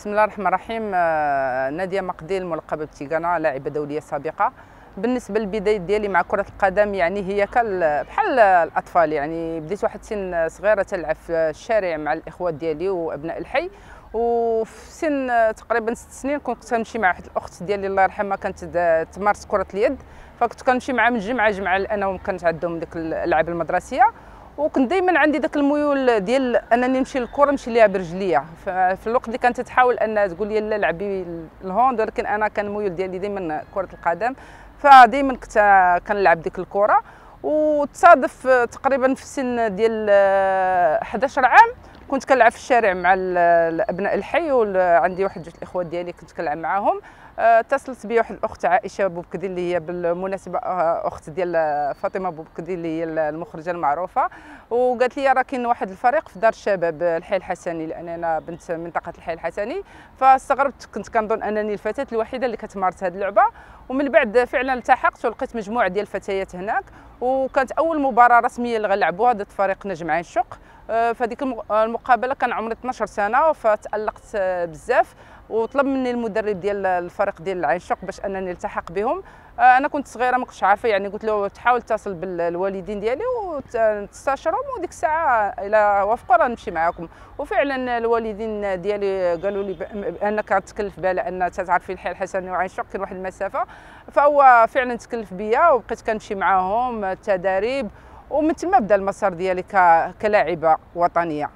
بسم الله الرحمن الرحيم آه، ناديه مقديل ملقبه بتيغانا لاعبه دوليه سابقه بالنسبه للبدايه ديالي مع كره القدم يعني هي كال بحال الاطفال يعني بديت واحد سن صغيره تلعب في الشارع مع الاخوات ديالي وابناء الحي وفي سن تقريبا ست سنين كنت كنمشي مع واحد الاخت ديالي الله يرحمها كانت تمارس كره اليد فكنت كنمشي معها من جمعه جمعه لانهم كانت عندهم ديك الالعاب المدرسيه وكنت دائما عندي ذاك الميول ديال انني نمشي للكره نمشي ليها برجليا في الوقت اللي كانت تحاول انها تقول لي لا لعبي الهوند ولكن انا كان الميول ديالي دائما كره القدم فدائما كنت كنلعب ديك الكره وتصادف تقريبا في سن ديال 11 عام كنت كنلعب في الشارع مع ابناء الحي وعندي واحد جوج الاخوات ديالي كنت كنلعب معاهم اتصلت بي واحد الاخت عائشه بوبكدي اللي هي بالمناسبه آه، اخت ديال آه، فاطمه بوبكدي اللي هي المخرجه المعروفه وقالت لي راه كاين واحد الفريق في دار الشباب الحي الحسني لان انا بنت منطقه الحي الحسني فاستغربت كنت كنظن انني الفتاه الوحيده اللي كتمارس هذه اللعبه ومن بعد فعلا التحقت ولقيت مجموعه ديال الفتيات هناك وكانت اول مباراه رسميه اللي غنلعبوها ضد فريق نجم عين الشق آه، فهذيك المقابله كان عمري 12 سنه فتالقت بزاف وطلب مني المدرب ديال الفريق ديال العينشق باش انني التحق بهم آه، انا كنت صغيره ما كنتش عارفه يعني قلت له تحاول تتصل بالوالدين ديالي وتستشرهم وديك الساعه الى وافقوا راه نمشي معاكم وفعلا الوالدين ديالي قالوا لي بانك تكلف بها لان تعرفي الحي الحسني وعينشق كاين واحد المسافه فهو فعلا تكلف بيا وبقيت كنمشي معاهم التدريب ومن تما بدا المسار ديالي كلاعبه وطنيه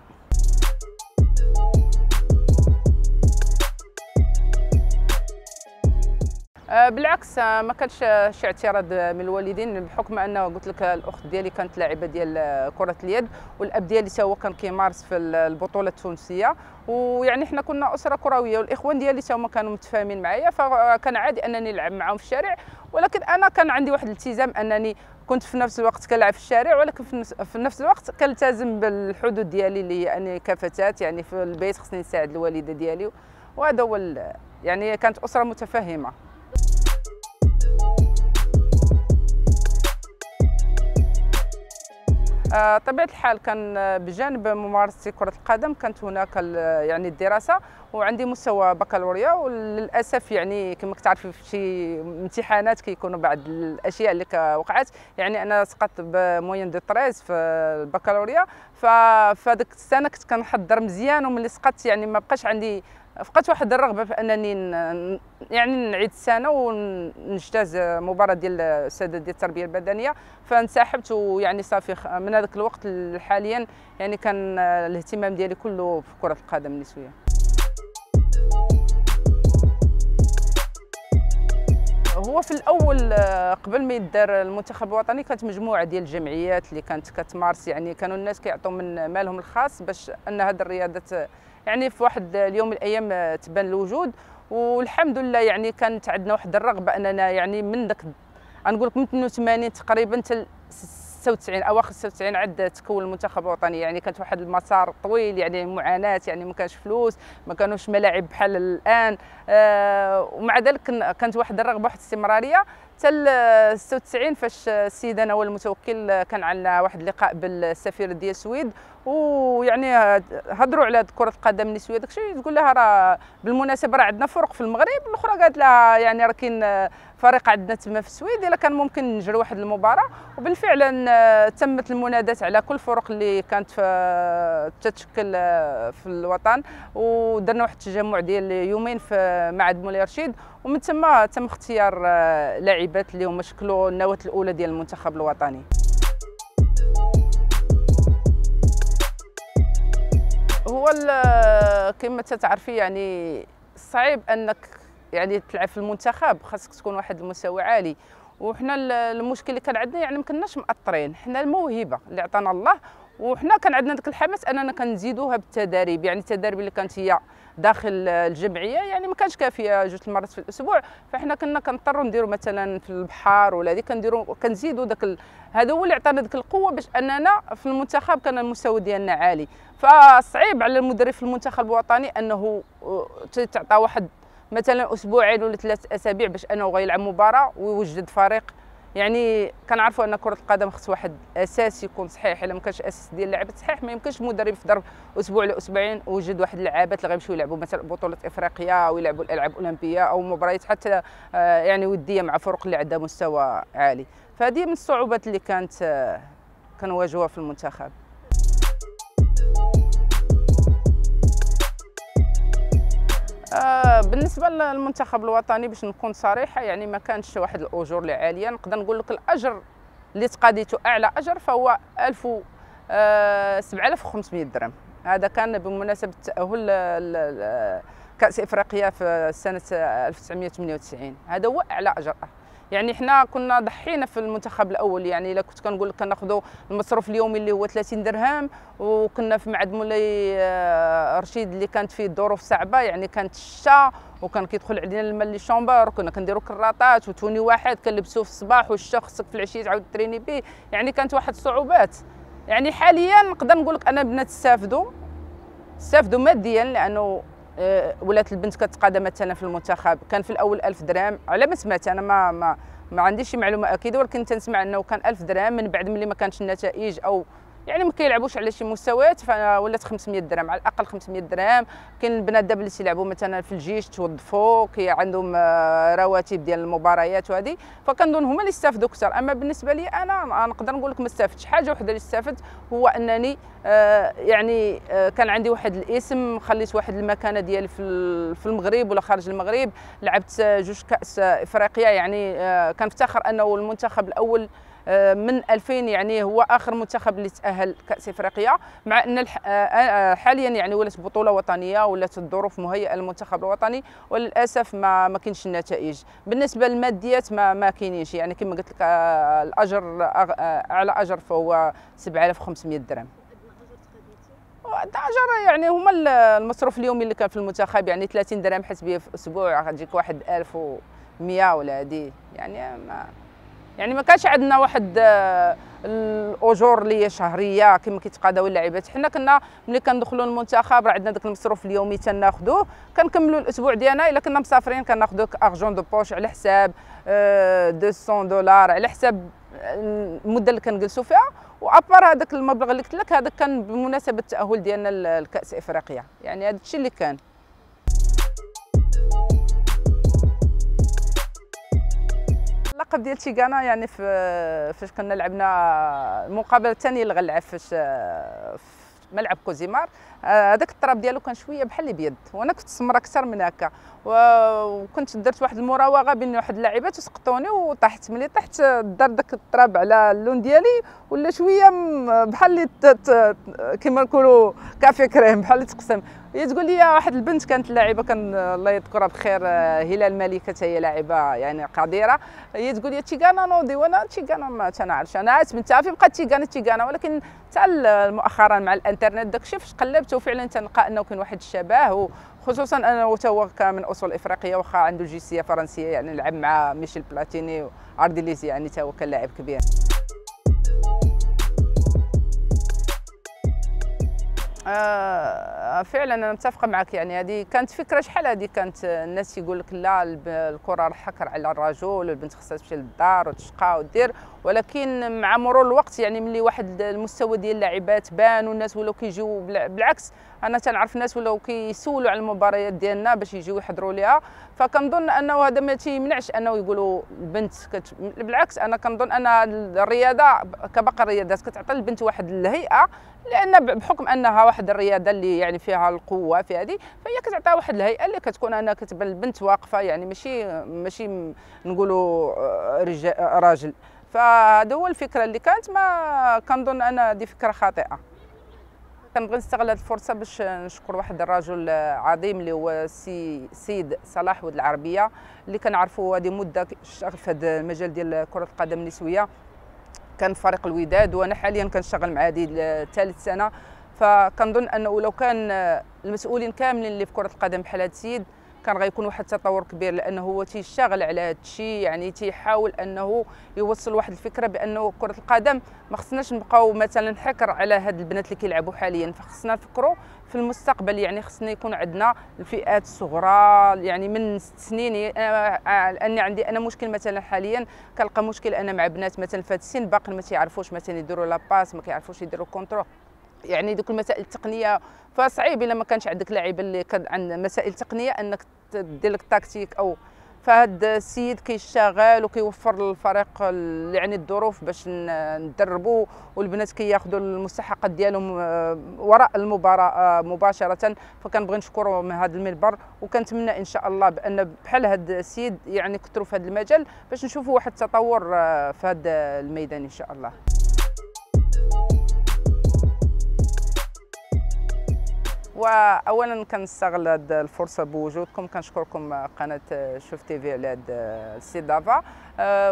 آه، بالعكس آه، ما كانش آه، شي اعتراض من الوالدين بحكم انه قلت لك الاخت ديالي كانت لاعبه ديال كره اليد والاب ديالي حتى هو كان كيمارس في البطوله التونسيه ويعني حنا كنا اسره كرويه والاخوان ديالي حتى هما كانوا متفاهمين معايا فكان عادي انني نلعب معاهم في الشارع ولكن انا كان عندي واحد الالتزام انني كنت في نفس الوقت كنلعب في الشارع ولكن في نفس الوقت كنلتزم بالحدود ديالي اللي هي يعني كفتاه يعني في البيت خصني نساعد الوالده ديالي وهذا هو يعني كانت اسره متفاهمه آه، طبيعه الحال كان بجانب ممارستي كره القدم كانت هناك يعني الدراسه وعندي مستوى بكالوريا وللاسف يعني كما كتعرفي في شي امتحانات كيكونوا بعض الاشياء اللي وقعت يعني انا سقطت بموين دو 13 في البكالوريا فهذيك السنه كنت كنحضر مزيان وملي سقطت يعني ما بقاش عندي فقدت واحد الرغبه في انني يعني نعيد السنه ونجتاز مباراه ديال الساده ديال التربيه البدنيه فانسحبت ويعني صافي من هذاك الوقت حاليا يعني كان الاهتمام ديالي كله في كره القدم النسويه هو في الاول قبل ما يدار المنتخب الوطني كانت مجموعه ديال الجمعيات اللي كانت كتمارس يعني كانوا الناس كيعطوا من مالهم الخاص باش ان هذه الرياضه يعني في واحد اليوم من الايام تبان الوجود والحمد لله يعني كانت عندنا واحد الرغبه اننا يعني من داك غنقول لك من 82 تقريبا حتى 96 اواخر 96 عاد تكون المنتخب الوطني يعني كانت واحد المسار طويل يعني معاناه يعني ما كانش فلوس ما كانوش ملاعب بحال الان آه ومع ذلك كانت واحد الرغبه واحد الاستمراريه حتى 96 فاش السيد انا والمتوكل آه، كان عندنا واحد اللقاء بالسفير ديال السويد ويعني هضروا على كره قدم داك داكشي تقول لها راه بالمناسبه راه عندنا فرق في المغرب الاخرى قالت لها يعني راه كاين فريق عندنا تما في السويد الا كان ممكن نجري واحد المباراه وبالفعل تمت المنادات على كل الفرق اللي كانت تتشكل آه، في الوطن ودرنا واحد التجمع ديال يومين في معهد مولاي رشيد ومن ثم تم اختيار آه، لاعبات اللي هما شكلوا النواه الاولى ديال المنتخب الوطني هو كما تتعرفي يعني صعيب انك يعني تلعب في المنتخب خاصك تكون واحد المستوى عالي وحنا المشكل اللي كان عندنا يعني ما كناش مأطرين حنا الموهبه اللي عطانا الله وحنا كان عندنا ذاك الحماس اننا كنزيدوها بالتدريب يعني التدريب اللي كانت هي داخل الجمعيه يعني ما كانش كافيه جوج المرات في الاسبوع فاحنا كنا كنضطروا نديروا مثلا في البحر ولا هذه كنديروا كنزيدوا داك هذا هو اللي عطانا ديك القوه باش اننا في المنتخب كان المستوى ديالنا عالي فصعيب على المدرب في المنتخب الوطني انه آه، تعطى واحد مثلا اسبوعين ولا ثلاث اسابيع باش انه غيلعب مباراه ويوجد فريق يعني كنعرفوا ان كره القدم خص واحد اساس يكون صحيح الا ما كانش اساس ديال اللعبه صحيح ما يمكنش مدرب في ضرب اسبوع ولا اسبوعين وجد واحد اللعابات اللي غيمشيو يلعبوا مثلا بطوله افريقيا او يلعبوا الالعاب الاولمبيه او مباريات حتى آه، يعني وديه مع فرق اللي عندها مستوى عالي فهذه من الصعوبات اللي كانت آه، كنواجهوها في المنتخب آه، بالنسبه للمنتخب الوطني باش نكون صريحه يعني ما كانش واحد الاجور اللي عاليه نقدر نقول لك الاجر اللي تقاديته اعلى اجر فهو 1000 7500 آه، درهم هذا كان بمناسبه تاهل كاس افريقيا في سنه 1998 هذا هو اعلى اجر يعني حنا كنا ضحينا في المنتخب الاول يعني الا كنت كنقول لك كناخذوا المصروف اليومي اللي هو 30 درهم وكنا في معد مولاي آه، رشيد اللي كانت فيه الظروف صعبه يعني كانت الشتاء وكان كيدخل علينا الماء لي شومبر وكنا كنديروا كراطات وتوني واحد كنلبسوه في الصباح والشتا خصك في العشيه تعاود تريني به يعني كانت واحد الصعوبات يعني حاليا نقدر نقول لك انا بنات استافدوا استافدوا ماديا لانه آه، ولات البنت كتقاد مثلا في المنتخب كان في الاول 1000 درهم على ما سمعت انا ما ما ما عنديش معلومه اكيده ولكن تنسمع انه كان 1000 درهم من بعد ملي ما كانش النتائج او يعني ما كيلعبوش على شي مستويات فولات 500 درهم على الاقل 500 درهم كاين بنات دابا اللي تيلعبوا مثلا في الجيش توظفوا كي عندهم آه، رواتب ديال المباريات وهذه فكنظن هما اللي استافدوا اكثر اما بالنسبه لي انا آه، نقدر نقول لك ما استفدتش حاجه وحده اللي استفدت هو انني آه، يعني كان عندي واحد الاسم خليت واحد المكانه ديالي في في المغرب ولا خارج المغرب لعبت جوج كاس افريقيا يعني كنفتخر انه المنتخب الاول آه، من 2000 يعني هو اخر منتخب اللي تاهل كاس افريقيا مع ان آه، آه، حاليا يعني ولات بطوله وطنيه ولات الظروف مهيئه للمنتخب الوطني وللاسف ما ما كاينش النتائج بالنسبه للماديات ما ما كاينينش يعني كما قلت لك الاجر اعلى اجر فهو 7500 درهم اجر يعني هما المصروف اليومي اللي كان في المنتخب يعني 30 درهم حسبيه في اسبوع غتجيك واحد 1100 ولا هذه يعني ما يعني ما كانش عندنا واحد آه، الاجور اللي هي شهريه كما كيتقاداو اللاعبات حنا كنا ملي كندخلوا المنتخب راه عندنا داك المصروف اليومي تناخذوه كنكملوا الاسبوع ديالنا الا كنا مسافرين كناخذوا ارجون دو بوش على حساب 200 آه، دولار على حساب آه، المده اللي كنجلسوا فيها وابار هذاك المبلغ اللي قلت لك هذاك كان بمناسبه التاهل ديالنا لكاس افريقيا يعني هذا الشيء اللي كان اللقب ديال تيغانا يعني فاش كنا لعبنا المقابله الثانيه اللي غنلعب فاش آه، ملعب كوزيمار آه، هذاك الطراب ديالو كان شويه بحال بيد وانا كنت سمره اكثر من هكا وكنت درت واحد المراوغه بين واحد اللاعبات وسقطوني وطحت ملي طحت آه، دار داك الطراب على اللون ديالي ولا شويه بحال اللي كما نقولوا كافي كريم بحال اللي تقسم هي إيه، تقول لي واحد البنت كانت لاعبه كان الله يذكرها بخير آه، هلال ملكه هي لاعبه يعني قديره هي تقول لي تيغانا نوضي وانا تيغانا ما تنعرفش انا من تافي بقات تيغانا تيغانا ولكن حتى مؤخرا مع الانترنت داكشي فاش قلبت وفعلا تنلقى انه كاين واحد الشبه خصوصا انا هو من اصول افريقيه واخا عنده جنسيه فرنسيه يعني لعب مع ميشيل بلاتيني وارديليزي يعني حتى هو كان لاعب كبير آه فعلا انا متفقه معك يعني هذه كانت فكره شحال هذه كانت الناس يقول لك لا الكره راه حكر على الرجل البنت خصها تمشي للدار وتشقى ودير ولكن مع مرور الوقت يعني ملي واحد المستوى ديال اللاعبات بان والناس ولاو كيجيو بالعكس انا تنعرف الناس ولاو كيسولوا على المباريات ديالنا باش يجيو يحضروا ليها فكنظن انه هذا ما تيمنعش انه يقولوا البنت كت... بالعكس انا كنظن ان الرياضه كباقي الرياضات كتعطي البنت واحد الهيئه لان بحكم انها واحد الرياضه اللي يعني يعني فيها القوه في هذه فهي كتعطيها واحد الهيئه اللي كتكون انها كتبان البنت واقفه يعني ماشي ماشي نقولوا آه، آه، راجل فهذا هو الفكره اللي كانت ما كنظن انا هذه فكره خاطئه كنبغي نستغل هذه الفرصه باش نشكر واحد الرجل عظيم اللي هو سي سيد صلاح ود العربيه اللي كنعرفوا هذه مده شغل في هذا المجال ديال كره القدم النسويه كان فريق الوداد وانا حاليا كنشتغل مع هذه ثالث سنه فكنظن انه لو كان المسؤولين كاملين اللي في كره القدم بحال هذا السيد كان غيكون واحد التطور كبير لانه هو تيشتغل على هذا الشيء يعني تيحاول انه يوصل واحد الفكره بانه كره القدم ما خصناش نبقاو مثلا حكر على هاد البنات اللي كيلعبوا حاليا فخصنا نفكروا في المستقبل يعني خصنا يكون عندنا الفئات الصغرى يعني من ست سنين لاني آه، آه، عندي انا مشكل مثلا حاليا كنلقى مشكل انا مع بنات مثلا في السن باقي ما تيعرفوش مثلا يديروا لاباس ما كيعرفوش يديروا كونترول يعني دوك المسائل التقنيه فصعيب الا ما كانش عندك لاعب اللي عندنا مسائل تقنيه انك دير لك تاكتيك او فهاد السيد كيشتغل وكيوفر للفريق يعني الظروف باش ندربوا والبنات كياخذوا المستحقات ديالهم آه، وراء المباراه آه، مباشره فكنبغي نشكره من هذا المنبر وكنتمنى ان شاء الله بان بحال هاد السيد يعني كثروا في هذا المجال باش نشوفوا واحد التطور آه، في هذا الميدان ان شاء الله واولا كنستغل هذه الفرصه بوجودكم كنشكركم قناه شوف تي في على هذا الاستضافه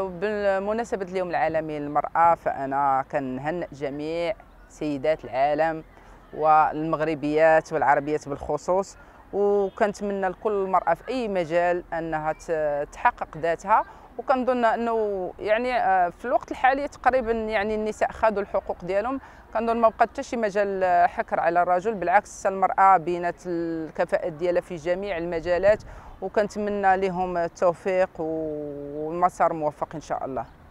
بمناسبه اليوم العالمي للمراه فانا كنهنئ جميع سيدات العالم والمغربيات والعربيات بالخصوص وكنتمنى لكل مرأة في أي مجال أنها تحقق ذاتها وكنظن انه يعني آه، في الوقت الحالي تقريبا يعني النساء خادوا الحقوق ديالهم كنظن ما بقى حتى شي مجال آه، حكر على الرجل بالعكس المراه بينت الكفاءات ديالها في جميع المجالات وكنتمنى لهم التوفيق والمسار موفق ان شاء الله